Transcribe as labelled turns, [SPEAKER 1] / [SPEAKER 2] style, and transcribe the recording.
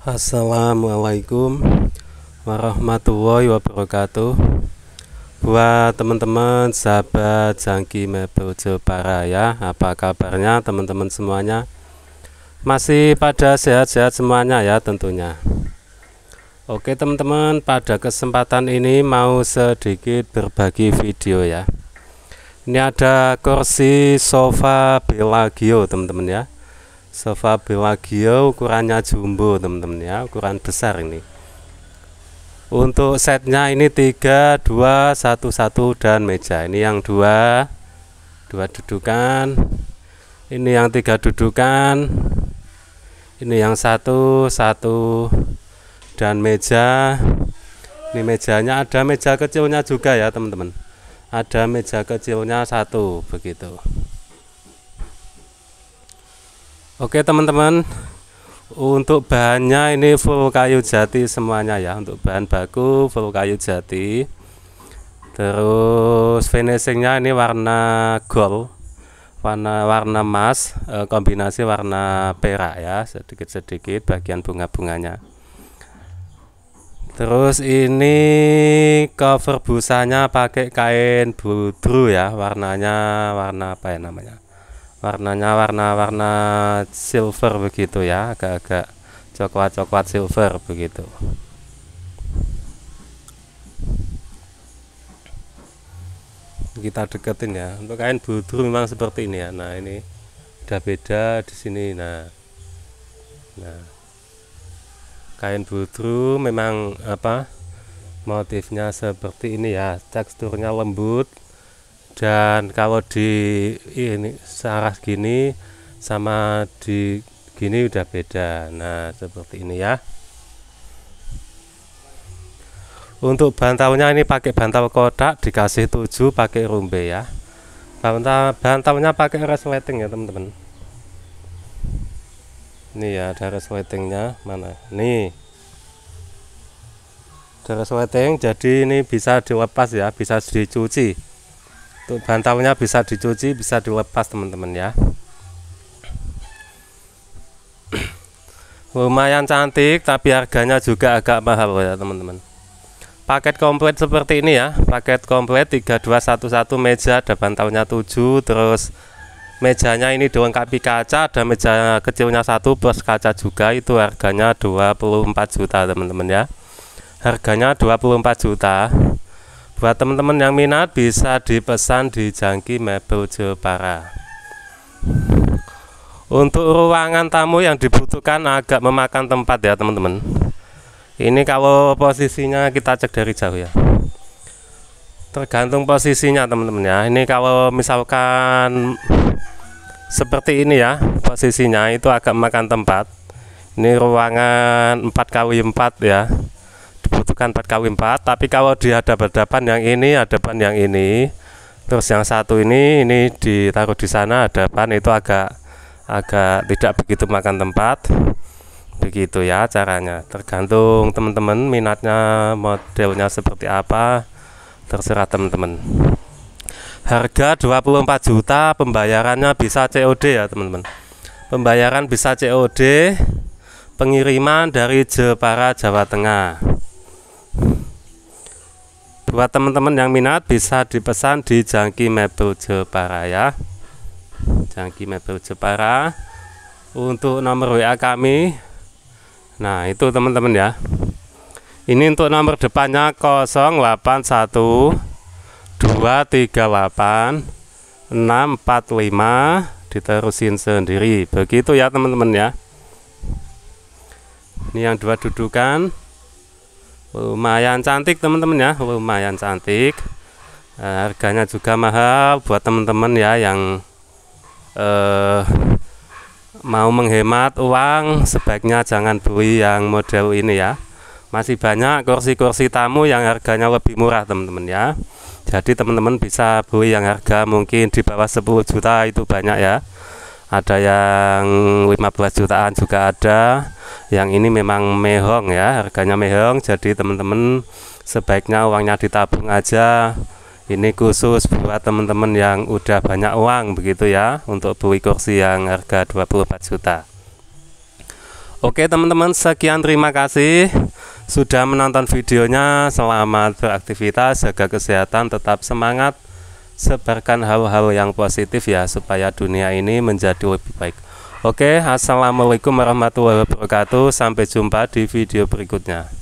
[SPEAKER 1] Assalamualaikum warahmatullahi wabarakatuh Buat teman-teman sahabat Jangki Mebel Jepara ya Apa kabarnya teman-teman semuanya Masih pada sehat-sehat semuanya ya tentunya Oke teman-teman pada kesempatan ini mau sedikit berbagi video ya Ini ada kursi sofa Belagio teman-teman ya sofa bewagio ukurannya jumbo teman-teman ya ukuran besar ini untuk setnya ini tiga dua satu satu dan meja ini yang dua dua dudukan ini yang tiga dudukan ini yang satu satu dan meja ini mejanya ada meja kecilnya juga ya teman-teman ada meja kecilnya satu begitu Oke teman-teman untuk bahannya ini full kayu jati semuanya ya untuk bahan baku full kayu jati terus finishingnya ini warna gold warna warna emas e, kombinasi warna perak ya sedikit-sedikit bagian bunga-bunganya terus ini cover busanya pakai kain budru ya warnanya warna apa ya namanya warnanya warna-warna silver begitu ya agak-agak coklat-coklat silver begitu kita deketin ya untuk kain butru memang seperti ini ya nah ini udah beda di sini nah nah kain butru memang apa motifnya seperti ini ya teksturnya lembut dan kalau di ini searah gini sama di gini udah beda nah seperti ini ya untuk bantalnya ini pakai bantal kotak dikasih 7 pakai rumbe ya Bantal bantalnya pakai resleting ya teman-teman ini ya ada resletingnya mana Ini ada resleting jadi ini bisa dilepas ya bisa dicuci Tuh bantalnya bisa dicuci, bisa dilepas teman-teman ya. Lumayan cantik tapi harganya juga agak mahal ya teman-teman. Paket komplit seperti ini ya. Paket komplit 3211 meja ada bantalnya 7 terus mejanya ini dilengkapi kaca ada meja kecilnya satu plus kaca juga itu harganya 24 juta teman-teman ya harganya 24 juta Buat teman-teman yang minat bisa dipesan di Jangki Mebel Jepara. Untuk ruangan tamu yang dibutuhkan agak memakan tempat ya teman-teman. Ini kalau posisinya kita cek dari jauh ya. Tergantung posisinya teman-teman ya. Ini kalau misalkan seperti ini ya posisinya itu agak memakan tempat. Ini ruangan 4 x 4 ya dibutuhkan 4 kw 4 tapi kalau dia ada berdepan yang ini ada hadapan yang ini terus yang satu ini ini ditaruh di sana hadapan itu agak agak tidak begitu makan tempat begitu ya caranya tergantung teman-teman minatnya modelnya seperti apa terserah teman-teman harga 24 juta pembayarannya bisa COD ya teman-teman pembayaran bisa COD pengiriman dari Jepara Jawa Tengah buat teman-teman yang minat bisa dipesan di Jangki Mebel Jepara ya Jangki Mebel Jepara untuk nomor WA kami nah itu teman-teman ya ini untuk nomor depannya 081 238 645 diterusin sendiri begitu ya teman-teman ya ini yang dua dudukan lumayan cantik teman-teman ya lumayan cantik eh, harganya juga mahal buat teman-teman ya yang uh, mau menghemat uang sebaiknya jangan beli yang model ini ya masih banyak kursi-kursi tamu yang harganya lebih murah teman-teman ya jadi teman-teman bisa beli yang harga mungkin di bawah 10 juta itu banyak ya ada yang 15 jutaan juga ada yang ini memang mehong ya harganya mehong jadi teman-teman sebaiknya uangnya ditabung aja ini khusus buat teman-teman yang udah banyak uang begitu ya untuk beli kursi yang harga 24 juta Oke teman-teman sekian terima kasih sudah menonton videonya selamat beraktivitas jaga kesehatan tetap semangat sebarkan hal-hal yang positif ya supaya dunia ini menjadi lebih baik. Oke, assalamualaikum warahmatullahi wabarakatuh. Sampai jumpa di video berikutnya.